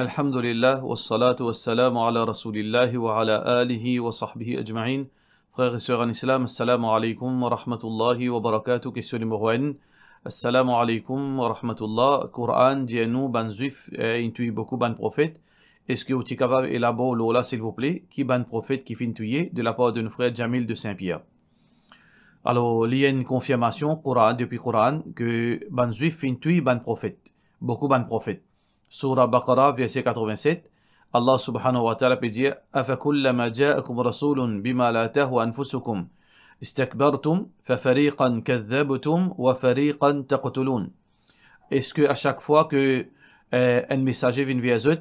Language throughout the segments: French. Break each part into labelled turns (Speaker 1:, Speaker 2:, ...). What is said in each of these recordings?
Speaker 1: الحمد لله والصلاة والسلام على رسول الله وعلى آله وصحبه أجمعين Frères et sœurs en islam, assalamu alaikum wa rahmatullahi wa barakatuh, question numéro 1. Assalamu alaikum wa rahmatullah, Coran, Dianou, ban juif, intuit beaucoup ban prophète. Est-ce que vous êtes capable d'élaborer l'ola s'il vous plaît, qui ban prophète qui fin tué de la part de nos frères Jamil de Saint-Pierre Alors, il y a une confirmation, Coran, depuis Coran, que ban juif fin tué ban prophète, beaucoup ban prophète. Surah Baqarah, verset 87. Allah subhanahu wa ta'ala peut dire Est-ce que chaque fois que euh, un messager vient vers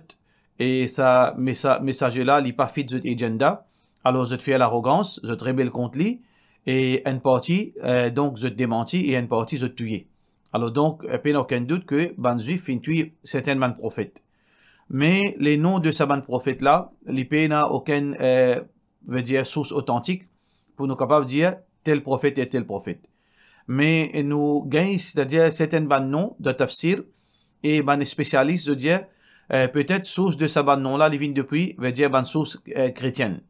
Speaker 1: et ça, messager-là n'est pas de agenda, alors je fait l'arrogance, je contre lui, et une partie, euh, donc démenti, et une partie alors donc, n'y euh, a aucun doute que Banzu finit certainement prophètes. Mais les noms de ces bande prophètes-là, l'IP n'a aucune euh, dire, source authentique pour nous capables de dire tel prophète est tel prophète. Mais nous gagnons, c'est-à-dire certaines bandes noms de tafsir et ban spécialistes de dire euh, peut-être source de ces manes noms-là, viennent depuis, veut dire ban source chrétienne.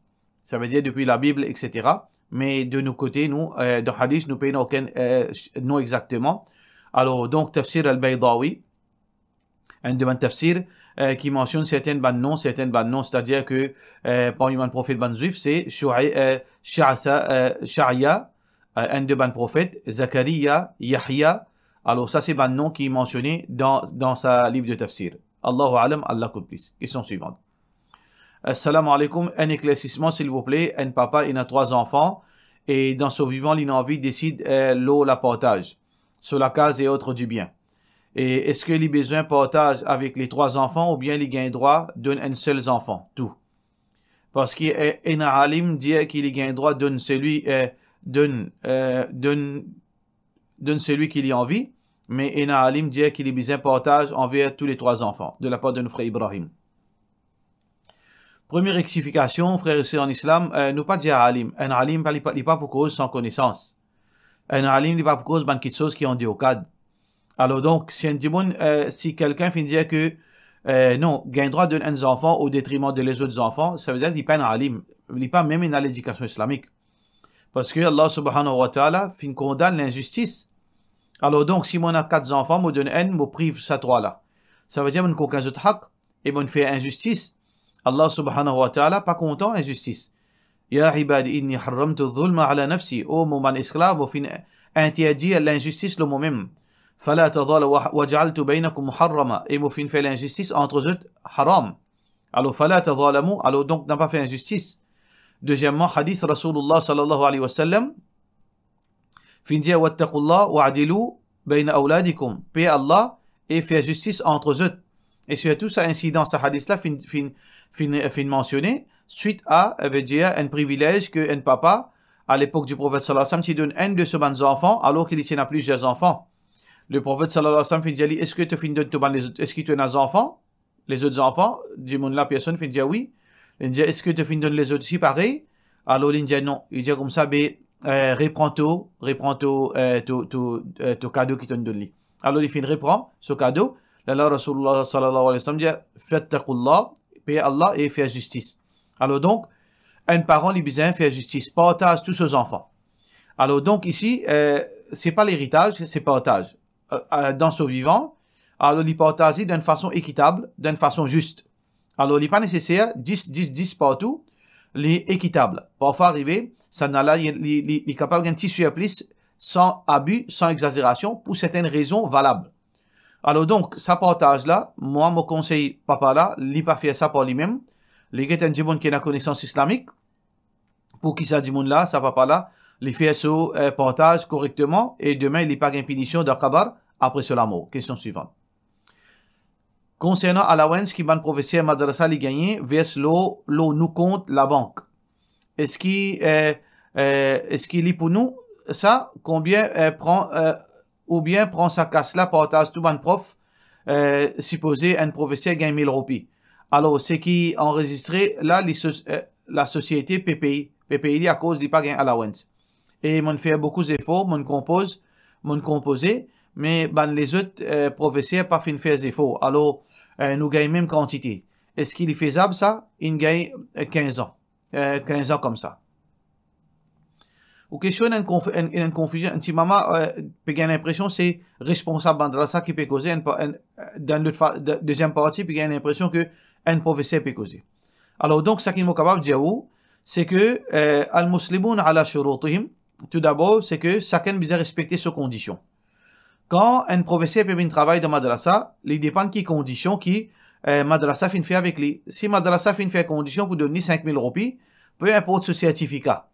Speaker 1: Ça veut dire depuis la Bible, etc. Mais de nos côtés, nous, dans Hadith, nous payons aucun nom exactement. Alors donc Tafsir al-Baydawi, un de tafsir euh, qui mentionne certaines ban certaines ban c'est-à-dire que euh, parmi les prophètes ban c'est euh, Sha'ya, euh, euh, un de ban prophètes, Zakaria, Yahya. Alors ça c'est ban qui est mentionné dans, dans sa livre de tafsir. Allahu alam, Allah Ils Question suivante. Assalamu alaikum, un éclaircissement s'il vous plaît. Un papa, il a trois enfants et dans son vivant, il décide l'eau, l'apportage sur la case et autres du bien. Et est-ce que les besoins partagent avec les trois enfants ou bien les gains droit d'un seul enfant, tout. Parce qu'il alim dit qu'il a gains droit donne celui, euh, donne, donne, celui qui l'y envie, mais un alim dit qu'il y a besoin euh, euh, partage envers tous les trois enfants, de la part de notre frère Ibrahim. Première rectification, frères et sœurs en islam, ne euh, nous pas dire alim. Un alim, il pas pour cause sans connaissance. Naalim li pa cause ban qui ont dit au cadre. Alors donc, si, euh, si quelqu'un finit dire que euh, non, gain droit de l'un enfants au détriment de les autres enfants, ça veut dire qu'il n'est pas un alim, il n'est pas même dans l'éducation islamique. Parce que Allah subhanahu wa ta'ala fin condamne l'injustice. Alors donc, si mon a quatre enfants, me donne un, me prive ça trois là. Ça veut dire mon a autre haq et mon fait injustice. Allah subhanahu wa ta'ala pas content injustice. يا عبادي إني حرمت الظلم على نفسي أومو من إسكلافو في أنتياجية لانجستيس لو مهم فلا تظل وجعلت بينكم محرمة إيمو فين في لانجستيس أنتوزت حرام ألو فلا تظالموا ألو دونك نبا في لانجستيس دوزيامو حديث رسول الله صلى الله عليه وسلم فين جي واتقوا الله وعدلوا بين أولادكم بي الله إي في لانجستيس أنتوزت إي سيرتو سا إنسيدون سا حديث لا فين فين فين فين مونسيوني فين suite à, veut eh dire, un privilège qu'un papa, à l'époque du prophète sallallahu alayhi wa sallam, s'il donne un de ses enfants, alors qu'il y en a plusieurs enfants. Le prophète sallallahu alayhi wa sallam, est-ce que tu finis de te est-ce que tu as des enfants? Les autres enfants, du monde la personne, il dit ah oui. Il dit, est-ce que tu finis de les autres aussi pareil? Alors, il dit ah non. Il dit comme ça, mais, ben, euh, reprends-toi, reprends-toi, euh, ton, ton, euh, ton cadeau qui te donne. Alors, il finit, reprends ce cadeau. Là, là, Rasulullah sallallahu alayhi wa sallam dit, faites Allah, paye Allah et fais justice. Alors donc, un parent libyen faire justice, partage tous ses enfants. Alors donc ici, euh, c'est pas l'héritage, c'est partage euh, euh, dans ce vivant, alors il partage d'une façon équitable, d'une façon juste. Alors il n'est pas nécessaire 10, 10, 10 partout, est équitable. Parfois arrivé, ça n'a là, il est capable d'un petit surplus sans abus, sans exagération, pour certaines raisons valables. Alors donc, ça partage là, moi, mon conseil, papa là, il pas faire ça pour lui-même, li geten di moun ki ont konesans islamik, pou ki sa di moun la, sa papa la, li fè sou correctement et demain e demen li pag impinisyon da kabar apre sou la mou. Kèsyon suivant. Konsernan alawens ki ban profesye madrasa li ganyen, vers lo, lo nous compte, la banque. Est-ce eh, eski li pou nou, sa, combien euh, pran, euh, ou bien prend sa kas la portaj tout ban prof, euh, supposé un professeur gagne 1000 roupies. Alors, ce qui enregistré là, les euh, la société PPI. PPI à cause du pagain allowance. Et mon fait beaucoup d'efforts, mon compose, mon composé, mais ben les autres professeurs professeurs pas fin faire d'efforts. Alors, euh, nous gagnons même quantité. Est-ce qu'il est faisable ça? Il gagne 15 euh, ans. 15 ans comme ça. Ou question, il y une confusion. Si maman peut l'impression, c'est responsable de ça qui peut causer dans la deuxième partie, puis a l'impression que peut Alors donc, ce qu'il m'a capable de dire, c'est que euh, al-muslimun ala shurutihim, tout d'abord, c'est que chacun doit respecter ses conditions. Quand un professeur peut venir travailler dans madrasa, il dépend de qui conditions qui euh, madrasa fin fait avec lui. Si madrasa fin fait condition pour donner 5000 roupies, peu importe ce certificat.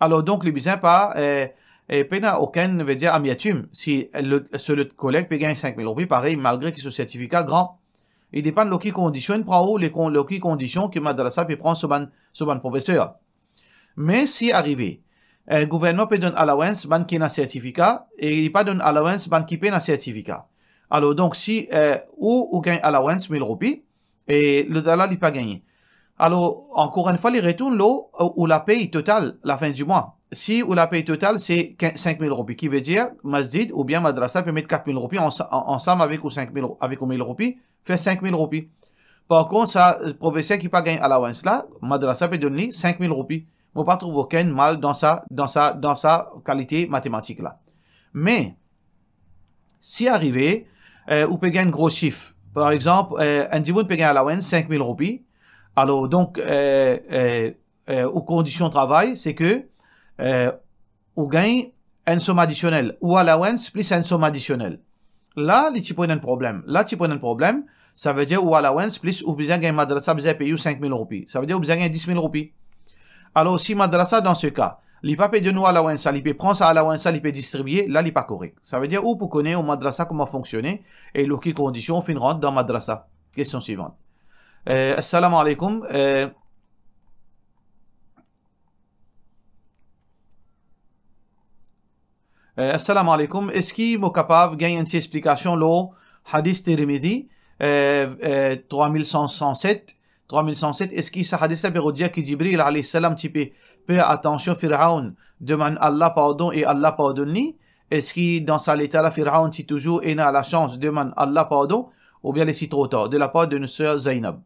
Speaker 1: Alors donc, il besoin pas euh, et aucun veut dire amiatum. Si le, ce collègue peut gagner 5000 roupies, pareil, malgré ce certificat grand il dépend de qui condition prend avoir les qui conditions que madrasa peut prendre ce ban, ce professeur. Mais si arrivé, le euh, gouvernement peut donner allowance ban qui a un certificat et il pas donne allowance ban qui paye un certificat. Alors donc si euh, ou ou gagne allowance 1000 roupies et le dollar n'est pas gagné. Alors encore une fois, il retourne l'eau euh, ou la paye totale la fin du mois si ou la paye totale, c'est 5 000 roupies, qui veut dire masjid ou bien madrasa peut mettre 4 000 roupies ensemble avec ou 5 000, avec roupies, fait 5 000 roupies. Par contre, ça, le professeur qui pas gagné à la là, madrasa peut donner 5 000 roupies. On pas trouver aucun mal dans sa, dans sa, dans sa qualité mathématique là. Mais, si arrivé, euh, on peut gagner un gros chiffre. Par exemple, euh, un dimanche peut gagner à la 5 000 roupies. Alors, donc, euh, euh, euh, aux conditions de travail, c'est que, euh, ou gagne une somme additionnelle, ou allowance plus une somme additionnelle. Là, y a un problème. Là, tu a un problème, ça veut dire ou allowance plus ou besoin gain madrasa besoin payer 5 000 roupies. Ça veut dire ou besoin gain 10 000 roupies. Alors, si madrasa, dans ce cas, il pas payé de nous allowance, il peut prendre ça allowance, il peut distribuer, là, il pas correct. Ça veut dire ou pour connaître au madrasa comment fonctionner et le qui condition fin rentre dans madrasa. Question suivante. Euh, assalamu alaikum. Euh, Euh, assalamu alaikum. Est-ce qu'il est capable de gagner une explication le hadith Tirmidhi euh, euh, 3107 3107 est-ce qu'il ce hadith peut dire que Jibril alayhi salam type peu attention Fir'aun, demande Allah pardon et Allah pardonne est-ce qu'il dans sa l'état la Fir'aun si toujours et a la chance de demande Allah pardon ou bien est trop tard de la part de notre sœur Zainab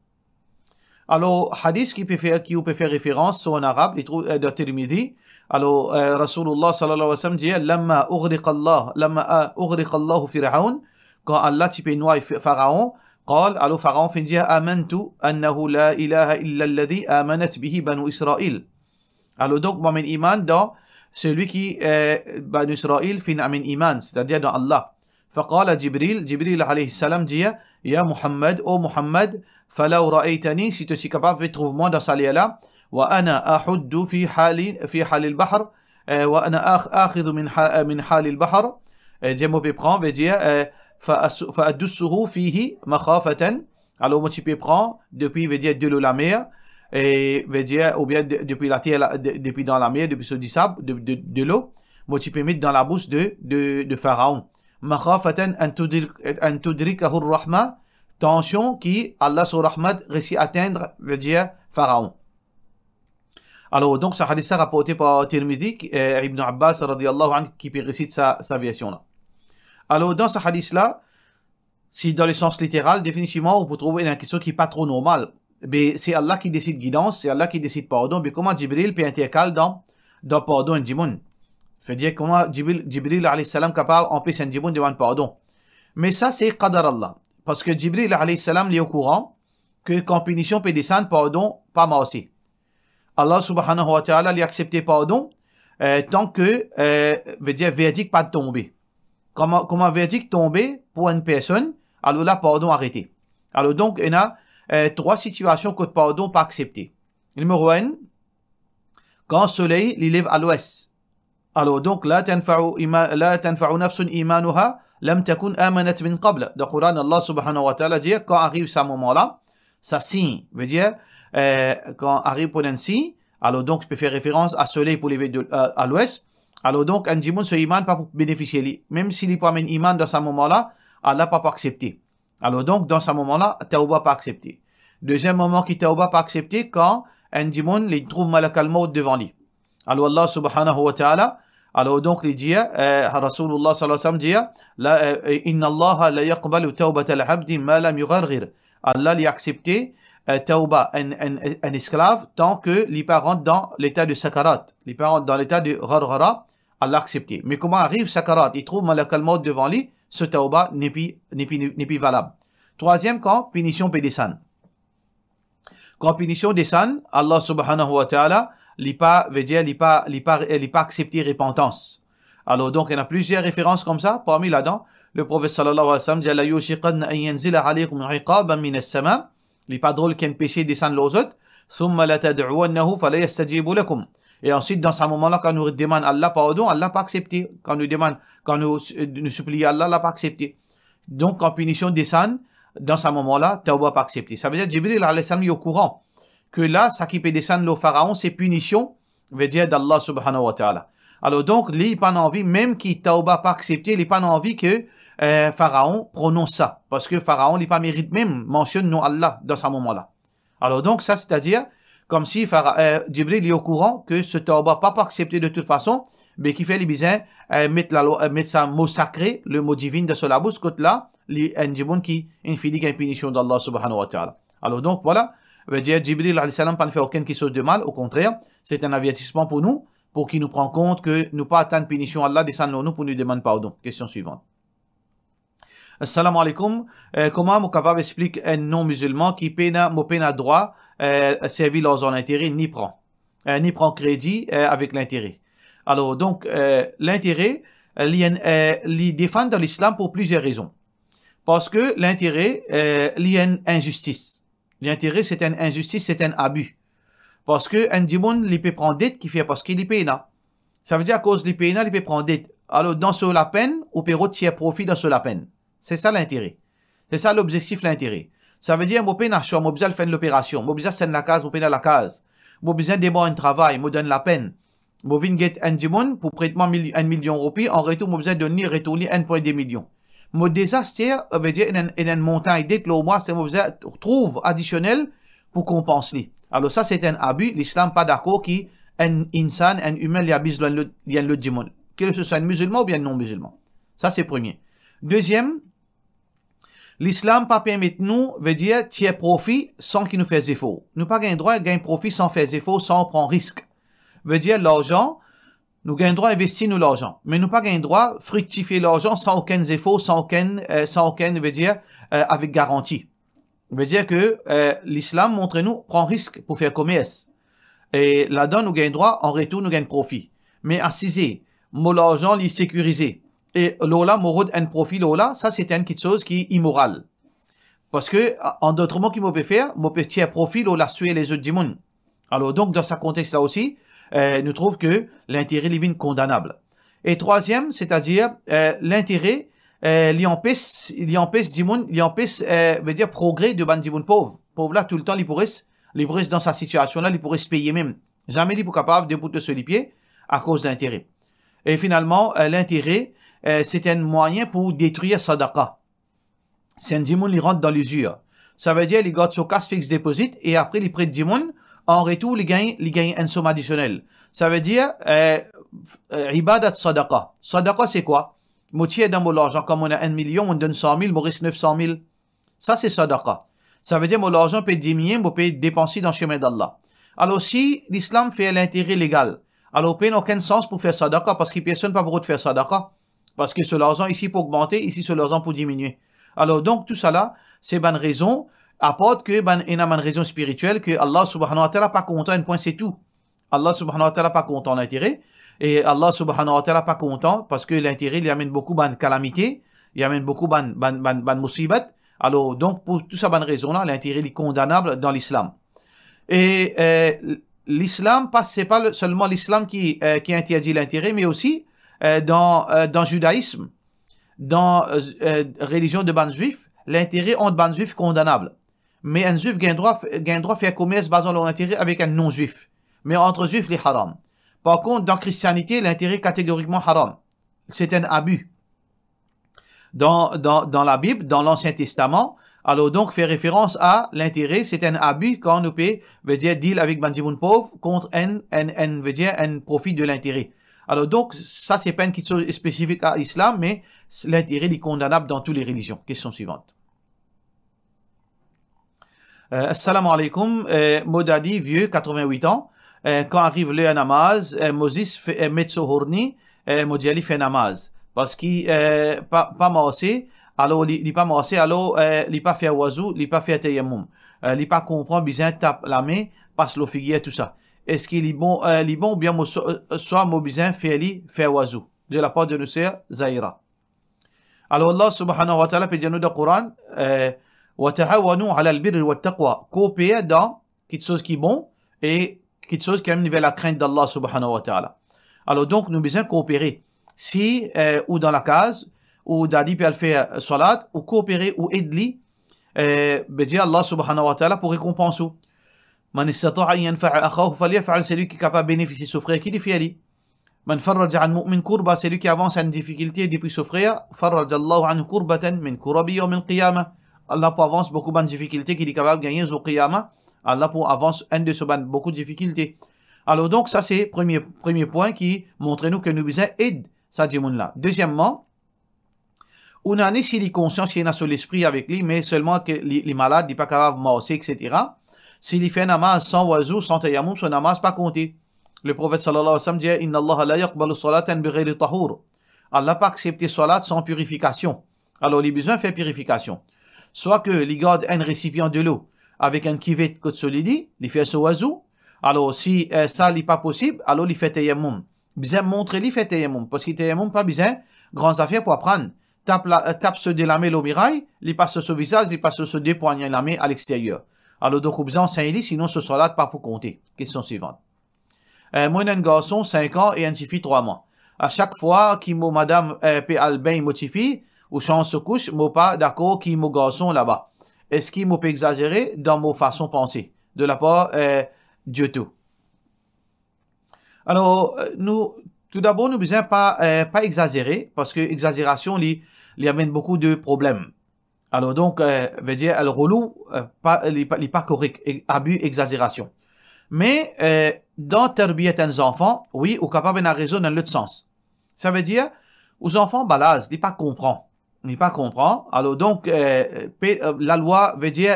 Speaker 1: alors hadith qui peut faire qui peut faire référence en arabe il trouve euh, de Tirmidhi قالوا آه، رسول الله صلى الله عليه وسلم جي لما أغرق الله لما آه، أغرق الله فرعون quand الله تي noie فرعون قال قالوا فرعون فين جي آمنت أنه لا إله إلا الذي آمنت به بنو إسرائيل قالوا donc moi من إيمان dans celui qui euh, بنو إسرائيل فين نعم امن إيمان c'est-à-dire dans Allah فقال جبريل جبريل عليه السلام جي يا محمد أو محمد فلو رأيتني si tu es capable trouve-moi dans ce wa ana ahuddu fi halin fi hal al eh, wa ana akhudhu min hal min hal al-bahr je eh, me prend veut dire eh, fa fa adussuhu fihi makhafatan allo me prend depuis veut dire de l'eau la mer Ou bien, depuis la depuis dans la mer depuis ce des de l'eau motipmite dans la bouche de pharaon makhafatan an tudrik an tudrikahu rahma tension qui Allah sur rahmat réussit à atteindre veut pharaon alors, donc, ce hadith est rapporté par Tirmidhi, euh, Ibn Abbas, radiallahu anhu, qui récite sa, sa version-là. Alors, dans ce hadith-là, si dans le sens littéral, définitivement, on peut trouver une question qui n'est pas trop normale. Mais c'est Allah qui décide guidance, c'est Allah qui décide pardon. Mais comment Jibril peut intercaler dans, dans pardon un djimoun C'est-à-dire comment Jibril, Jibril alayhi salam, capable d'empêcher un djimoun demander pardon. Mais ça, c'est qadar Allah. Parce que Jibril alayhi salam, il est au courant que quand punition peut descendre, pardon, pas moi aussi. Allah subhanahu wa ta'ala lui a pardon euh, tant que, euh, veut dire, verdict pas tombé. Comment, comment verdict tombé pour une personne, alors là, pardon arrêté. Alors donc, il y a euh, trois situations que pardon pas accepté. Numéro un, quand le soleil l'élève à l'ouest. Alors donc, la tanfa'u nafsun imanuha lam takun amanat min qabla. Dans le Coran, Allah subhanahu wa ta'ala dit, quand arrive ce moment-là, ça signe, veut dire, euh, quand arrive pour Nancy, alors donc je peux faire référence à soleil pour lever euh, à l'ouest. Alors donc, un dimoun, ce iman, pas pour bénéficier. Même s'il a pas un iman dans ce moment-là, Allah pas pas accepté. Alors donc, dans ce moment-là, Taouba pas accepté. Deuxième moment qui Taouba pas accepté, quand un les trouve Malak al devant lui. Alors Allah subhanahu wa ta'ala, alors donc, il dit, euh, Rasulullah sallallahu alayhi wa sallam dit, euh, Inna Allah la yaqbalu tawbat al-abdi ma lam Allah l'a accepté euh, Taouba, un, un, esclave, tant que l'Ipa rentre dans l'état de sakarat, les parents dans l'état de rarara, Allah l'accepter. Mais comment arrive sakarat Il trouve malakalmod devant lui, ce Taouba n'est plus valable. Troisième camp, punition pédesane. Quand punition descend, Allah subhanahu wa ta'ala, l'Ipa veut dire, l'Ipa pas, il pas, repentance. Alors donc, il y a plusieurs références comme ça, parmi là-dedans, le prophète sallallahu alayhi wa sallam dit, « les pas drôles qu'un péché descendent aux autres. Et ensuite, dans ce moment-là, quand nous demandons Allah pardon, Allah n'a pas accepté. Quand nous demandons, quand nous, euh, nous supplions Allah, Allah n'a pas accepté. Donc, quand punition descend, dans ce moment-là, taoba n'a pas accepté. Ça veut dire, Jibril est au courant que là, ça qui peut descendre le pharaon, c'est punition, veut dire d'Allah subhanahu wa ta'ala. Alors donc, lui, il n'a pas envie, même qu'il Tauba n'a pas accepté, il n'a pas envie que euh, Pharaon prononce ça. Parce que Pharaon n'est pas mérite même mentionne non Allah dans ce moment-là. Alors donc ça, c'est-à-dire comme si euh, Djibril est au courant que ce n'a pas accepté de toute façon, mais qui fait les bizins euh, mettre la mettre sa mot sacré, le mot divin de cela, ce côté-là, les qui une punition d'Allah subhanahu wa ta'ala. Alors donc voilà, veut dire Djibril alayhi salam pas ne fait aucune chose de mal, au contraire, c'est un avertissement pour nous, pour qu'il nous prend compte que nous pas atteindre punition Allah descend nous pour nous demander pardon. Question suivante. Assalamu alaikum. Euh, comment explique un non-musulman qui peine, à droit, euh, servir leurs intérêt, ni prend. Euh, ni prend crédit euh, avec l'intérêt. Alors, donc, euh, l'intérêt, euh, les défend dans l'islam pour plusieurs raisons. Parce que l'intérêt, euh, une injustice. L'intérêt, c'est une injustice, c'est un abus. Parce que un il peut prendre dette qui fait parce qu'il y paye Ça veut dire à cause des pays, il peut prendre dette. Alors, dans ce la peine, on peut retirer profit dans ce la peine. C'est ça l'intérêt. C'est ça l'objectif, l'intérêt. Ça veut dire, mon nation, mon besoin faire l'opération, mon besoin c'est la case, mon à la case, mon besoin démarre un travail, me donne la peine, mon vin get un dimon pour prêtement 1 million roupies, en retour, mon besoin de donner, retourner 1.2 million. Mon désastre, veut dire, il y a un montant Dès que le mois, c'est mon besoin trouve additionnel pour compenser. Alors ça, c'est un abus, l'islam pas d'accord qui, un insan, un humain, il y a besoin de le dimon. Que ce soit un musulman ou bien un non musulman. Ça, c'est premier. Deuxième, L'islam pas permet nous, veut dire, tirer profit sans qu'il nous fasse effort. Nous pas gain droit à gain profit sans faire effort, sans prendre risque. Veut dire, l'argent, nous gain droit à investir nous l'argent. Mais nous pas gain droit fructifier l'argent sans aucun effort, sans aucun, euh, sans aucun, veut dire, euh, avec garantie. Veut dire que, euh, l'islam montre nous, prend risque pour faire commerce. Et là-dedans, nous gain droit, en retour, nous gagne profit. Mais assisé, mot l'argent, l'y sécuriser et Lola Morod un profit Lola, ça c'est une chose qui est immorale. Parce que, en d'autres mots, qui m'a faire, m'a tirer profit Lola suer les autres monde. Alors donc, dans ce contexte-là aussi, euh, nous trouve que l'intérêt divine condamnable. Et troisième, c'est-à-dire euh, l'intérêt euh, il empêche il empêche il empêche euh, veut dire progrès de ban dimon pauvre pauvre là tout le temps il pourrait il pourrait dans sa situation là il pourrait se payer même jamais il est capable de bout de se lipier à cause de l'intérêt et finalement euh, l'intérêt euh, c'est un moyen pour détruire sadaka C'est un dimoun, qui rentre dans l'usure. Ça veut dire, il garde son casse fixe déposite et après, il prête dimoun. En retour, il gagne, il gagne une somme additionnelle. Ça veut dire, euh, euh ibadat sadaka sadaka c'est quoi? Moutier dans argent Comme on a un million, on donne 100 000, neuf 900 000. Ça, c'est sadaqa. Ça veut dire, mon argent peut diminuer, mon peut dépenser dans le chemin d'Allah. Alors, si l'islam fait l'intérêt légal, alors, il n'y a aucun sens pour faire sadaka parce qu'il personne pas pour faire sadaka parce que ce l'argent ici pour augmenter, ici ce l'argent pour diminuer. Alors donc tout cela, c'est bonne raison apporte que ben une raison spirituelle que Allah subhanahu wa ta'ala pas content un point c'est tout. Allah subhanahu wa ta'ala pas content l'intérêt et Allah subhanahu wa ta'ala pas content parce que l'intérêt il amène beaucoup ban calamité, il amène beaucoup ban ban ban, ban musibat. Alors donc pour tout ça bonne raison là l'intérêt est condamnable dans l'islam. Et euh, l'islam pas c'est pas seulement l'islam qui euh, qui interdit l'intérêt mais aussi euh, dans, euh, dans judaïsme, dans euh, religion de ban juif, l'intérêt entre ban juif condamnable. Mais un juif gagne droit, gain droit faire commerce basant leur intérêt avec un non-juif. Mais entre juifs, les haram. Par contre, dans christianité, l'intérêt catégoriquement haram. C'est un abus. Dans, dans, dans la Bible, dans l'Ancien Testament, alors donc, fait référence à l'intérêt, c'est un abus quand on peut, veut dire, deal avec Banzimoun pauvre contre un, un, un, veut dire, un profit de l'intérêt. Alors donc, ça, c'est peine qui est spécifique à l'islam, mais l'intérêt est condamnable dans toutes les religions. Question suivante. Euh, assalamu alaikum, euh, Modadi, vieux, 88 ans. Euh, quand arrive le namaz, euh, Moses fait Metsohorni, Modjali fait namaz. Parce qu'il n'est pas, pas alors il n'est pas maosé, alors il n'est pas fait wazou, il n'est pas fait tayammum. Il n'est pas comprend, bizarre, tape la main, passe le figuier, tout ça est-ce qu'il est bon, euh, il est bon ou bien euh, euh, soit mobizin fait oiseau de la part de sœurs Zahira. Alors Allah subhanahu wa ta'ala peut dire dans le Coran وَتَعَوَنُوا عَلَى الْبِرِّ وَالتَّقْوَى Coopérer dans quelque chose qui est bon et quelque chose qui amène vers la crainte d'Allah subhanahu wa ta'ala. Alors donc nous besoin coopérer. Si, euh, ou dans la case, ou d'Adi peut faire euh, salat, ou coopérer, ou aider euh, ben, dire Allah subhanahu wa ta'ala pour récompenser. Man celui qui est capable de bénéficier de souffrir, qui défie Ali. Man farraj an mu'min kurba, celui qui avance en difficulté depuis souffrir, farraj Allah an kurbatan min kurabi min qiyama. Allah pour avance beaucoup de difficultés qu'il est capable de gagner au qiyama. Allah pour avance un de ce beaucoup de difficultés. Alors donc ça c'est premier premier point qui montre nous que nous besoin aide ça là. Deuxièmement, on a ni si les consciences il y en a sur l'esprit avec lui, mais seulement que les, les malades, n'est pas capable de morcer, etc. S'il fait namaz sans oiseau, sans tayammum, son namaz pas compté. Le prophète sallallahu alayhi wa sallam dit Inna Allah la yaqbalu salatan Allah pas accepté salat sans purification. Alors, les besoins fait purification. Soit que les garde un récipient de l'eau avec un kivet que solidi, il fait ce oiseau. Alors, si euh, ça n'est pas possible, alors il fait tayammum. Bizan montrer il fait tayammum. Parce que tayammum pas besoin grandes affaires pour apprendre. Tape, la, euh, tape ceux de la au mirail, il passe sur visage, il passe sur deux poignets de à l'extérieur. Alors, donc vous Saint-Élie, sinon ce sera là pas pour compter. Question suivante. Euh, moi, j'ai un garçon, 5 ans et petit fille, 3 mois. À chaque fois qu'il m'a madame euh, P. Albin motifie, ou chance se couche, m'a pas d'accord qu'il m'a garçon là-bas. Est-ce qu'il peut exagérer exagéré dans ma façon de penser? De la part, euh, Dieu tout. Alors, euh, nous, tout d'abord, nous ne pas, euh, pas exagérer, parce que exagération, il y amène beaucoup de problèmes. Alors donc, euh, veut dire, elle relou, euh, pas, les, pas correct, abus, exagération. Mais euh, dans terbier des enfants, oui, ou capable à raison dans l'autre sens. Ça veut dire, aux enfants balaz, ils pas comprend, ils pas comprend. Alors donc, euh, la loi veut dire,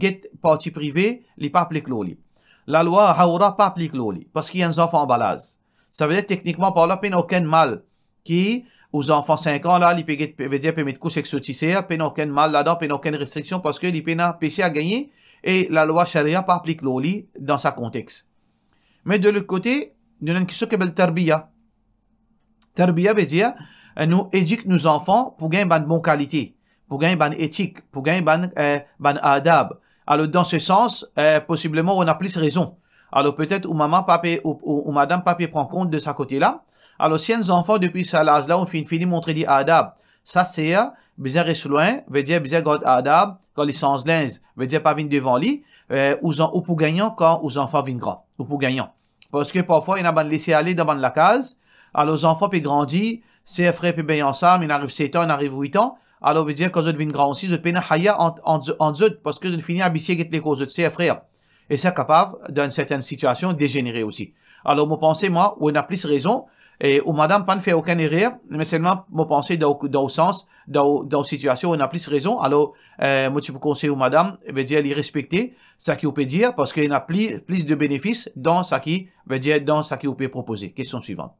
Speaker 1: get parti privé les pas applique La loi haoura pas parce qu'il y a un enfant balaz. Ça veut dire, techniquement, par la il n'y a aucun mal qui aux enfants 5 ans, là, les veut dire, permet de coup s'exotiser, peine aucun mal là-dedans, pas aucune restriction, parce que les pénal péché à gagner, et la loi charia pas applique l'oli dans sa contexte. Mais de l'autre côté, nous avons une question qui s'appelle tarbiya. Tarbiya veut dire, euh, nous éduquons nos enfants pour gagner une bonne qualité, pour gagner une bonne éthique, pour gagner une bonne, euh, adab. Alors, dans ce sens, euh, possiblement, on a plus raison. Alors, peut-être, ou maman, papier, ou, ou madame, papier prend compte de sa côté-là. Alors un enfants, depuis ça, l'âge-là, on finit fini montrer des adab. Ça, c'est, euh, bizarre et loin veut dire, bizarre god adab, quand les sens lens, veut dire pas venir devant lui, euh, ou, pour gagnant quand aux enfants viennent grand, ou pour gagnant. Parce que parfois, il a de laissé aller devant la case, alors les enfants puis grandit, c'est frère puis bien ensemble, il arrive 7 ans, il arrive 8 ans, alors veut dire quand ils viennent grand aussi, ils peine haïa en, en, en parce qu'ils fini à bisser les causes de ses frères. Et c'est capable, dans certaines situations, dégénérer aussi. Alors, moi, pensez, moi, où on a plus raison, et, ou madame pas ne fait aucun erreur, mais seulement mon pensée dans, le sens, dans, dans situation où on a plus raison. Alors, euh, moi, tu peux conseiller ou madame, veut dire, les respecter, ça qui peut dire, parce qu'il y a plus, plus de bénéfices dans ça qui, veut eh ben, dire, dans ça qui peut proposer. Question suivante.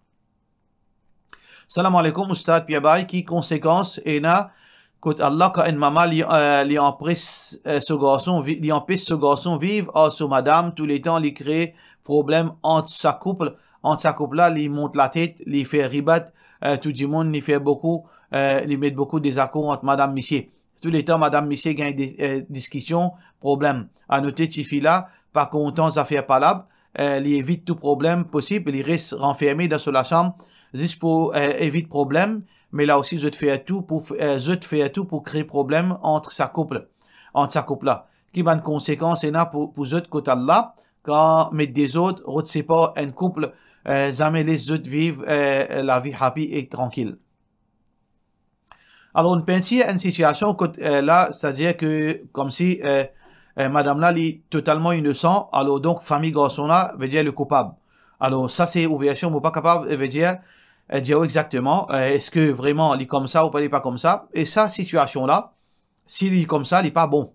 Speaker 1: Salam alaikum, Oustad Piabay, qui conséquence, et na, Écoute, Allah, quand une maman lui, euh, lui empêche euh, ce garçon, lui empêche ce garçon vivre, oh, ce madame, tous les temps, lui crée problème entre sa couple entre sa couple là, il monte la tête, il fait ribat, euh, tout du monde, il fait beaucoup, euh, il met beaucoup des accords entre Madame monsieur. Tous les temps, Madame Missier gagne des euh, discussions, problèmes. À noter, Tifi là, par contre, ça fait palabre il évite tout problème possible, il reste renfermé dans la chambre, juste pour éviter problème, mais là aussi, je te fais tout pour, je te tout pour créer problème entre sa couple, entre sa couple là. Qui va une conséquence, et là, pour, pour je te là, quand, met des autres, je ne pas, un couple, euh, jamais les autres vivent euh, la vie happy et tranquille. Alors, on peut à une situation que, euh, là, c'est-à-dire que, comme si Madame là, est totalement innocente, alors donc, famille là veut dire le coupable. Alors, ça, c'est si on pas capable, veut dire, dire exactement, est-ce que vraiment, elle est comme ça ou pas, il est pas comme ça. Et sa situation-là, s'il est comme ça, il n'est pas bon.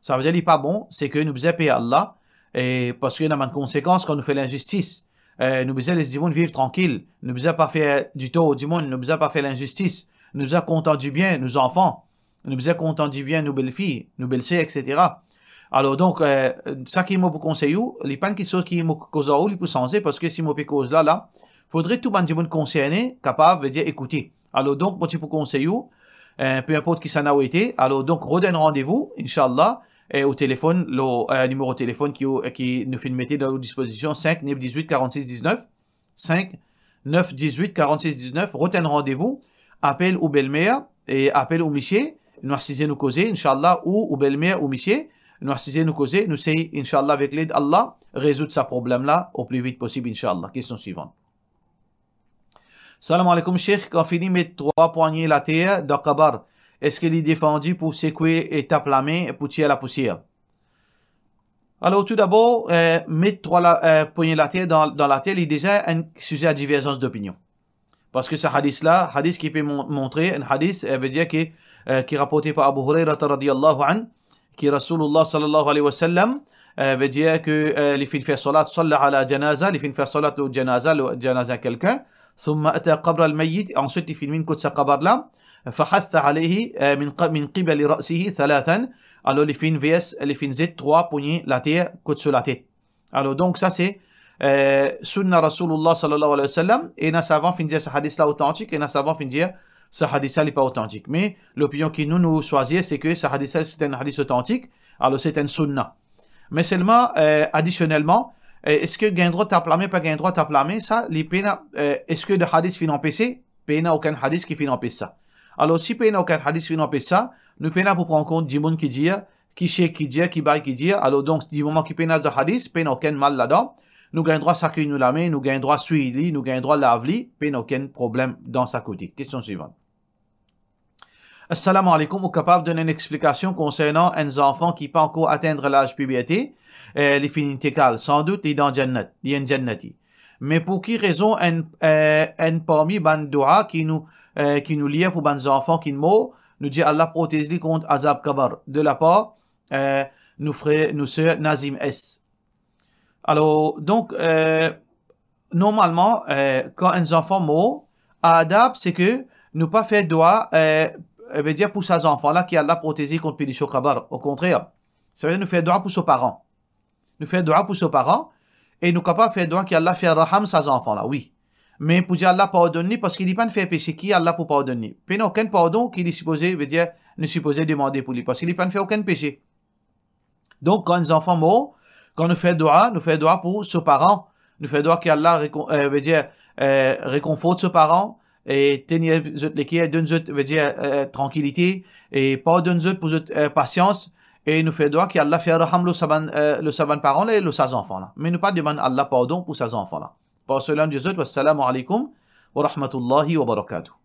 Speaker 1: Ça veut dire qu'il n'est pas bon, c'est que nous faisons payer Allah, et parce qu'il y a une conséquence quand nous fait l'injustice. Euh, nous besoin les monde vivre tranquille. Nous faisons pas faire du tort du monde. Nous faisons pas faire l'injustice. Nous faisons content du bien, nos enfants. Nous faisons content du bien, nos belles filles, nos belles sœurs, etc. Alors donc, euh, ça qui m'a conseillé, les pannes qui sont qui m'a causé, les plus parce que si m'a cause là, là, faudrait tout le monde concerné, capable de dire écoutez. Alors donc, moi, tu peux conseiller, euh, peu importe qui ça n'a été. Alors donc, redonne rendez-vous, Inch'Allah au téléphone, le euh, numéro de téléphone qui, euh, qui nous fait mettre dans nos dispositions 5 9 18 46 19 5 9 18 46 19 retenez rendez-vous appel au belle et appel au monsieur nous assisez nous causer inchallah ou au belle-mère ou monsieur nous assisez nous causer nous c'est inchallah avec l'aide d'Allah, résoudre ce problème là au plus vite possible inchallah question suivante Salam alaikum, Cheikh. Quand fini mes trois poignées la terre d'Akabar, est-ce qu'il est défendu pour secouer et taper la main pour tirer la poussière? Alors, tout d'abord, euh, mettre trois euh, poignées la terre dans, dans la tête est déjà un sujet à divergence d'opinion. Parce que ce hadith-là, hadith qui peut montrer, un hadith elle euh, veut dire que, euh, qui est rapporté par Abu Huraira radiallahu an, qui Rasulullah sallallahu alayhi wa sallam, euh, veut dire que les filles faire salat, salat à la janaza, les filles faire salat au janaza, le janaza quelqu'un, ثم أتى قبر الميت ensuite il filmine côté sa là فحث عليه من من قبل رأسه ثلاثا alors les fins vs les fins z trois poignées la terre côte sur la tête alors donc ça c'est euh, sunna rasulullah sallallahu alayhi wa sallam et n'a savant fin dire hadith là authentique et n'a savant fin dire ce hadith là n'est pas authentique mais l'opinion qui nous nous choisit c'est que ce hadith là c'est un hadith authentique alors c'est un sunna mais seulement euh, additionnellement euh, est-ce que gain droit plamé pas gain droit plamé ça les pena euh, est-ce que le hadith fin empêché pena aucun hadith qui fin empêche ça alors, si peine aucun hadith finit ça, nous pouvons pour prendre en compte Jimoun qui dit, qui chez qui dit, qui baille qui dit. Alors, donc, du moment qui peine de hadith, peine aucun mal là-dedans. Nous gagnons droit à sacrer nous la main, nous gagnons droit à suivre, nous gagnons droit à laver, aucun problème dans sa côté. Question suivante. Assalamu alaikum, vous capable de donner une explication concernant un enfant qui pas encore atteindre l'âge puberté, euh, l'infinité cale, sans doute, et dans Jannat, Mais pour qui raison un, euh, un parmi ban qui nous, euh, qui nous lient pour nos enfants qui mourent. Nous dit Allah protège-les contre Azab Kabar. De la part, euh, nous ferait, nous Nazim S. Alors, donc, euh, normalement, euh, quand un enfant meurt, Adab, c'est que nous pas faire doigt, euh, veut dire pour ses enfants-là qui Allah protège contre Pédition Kabar. Au contraire, ça veut dire nous faire doigt pour ses parents. Nous faire doigt pour ses parents et nous pas pas faire doigt qu'Allah fait raham ses enfants-là, oui mais pour dire « Allah pardonner parce qu'il n'est pas fait péché qui Allah pour pardonner. il aucun pardon qu'il est supposé, veut dire, ne supposé demander pour lui parce qu'il n'est pas fait aucun péché. Donc quand les enfants morts, quand nous faisons doigt, nous faisons doigt pour ses parents, nous faisons doigt qu'Allah euh, veut dire euh, réconforte ses parents et tenir les donne veut dire euh, tranquillité et pardonne pour euh, patience et nous faisons doigt qu'Allah fait raham le saban euh, le saban parents et le ses enfants là. Mais nous pas demande Allah pardon pour ses enfants là. واصل عن جزاك والسلام عليكم ورحمة الله وبركاته